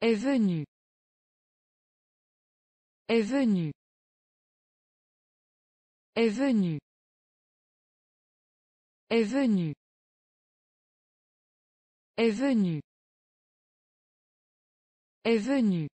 Est venu. Est venu. Est venu. Est venu. Est venu. Est venu.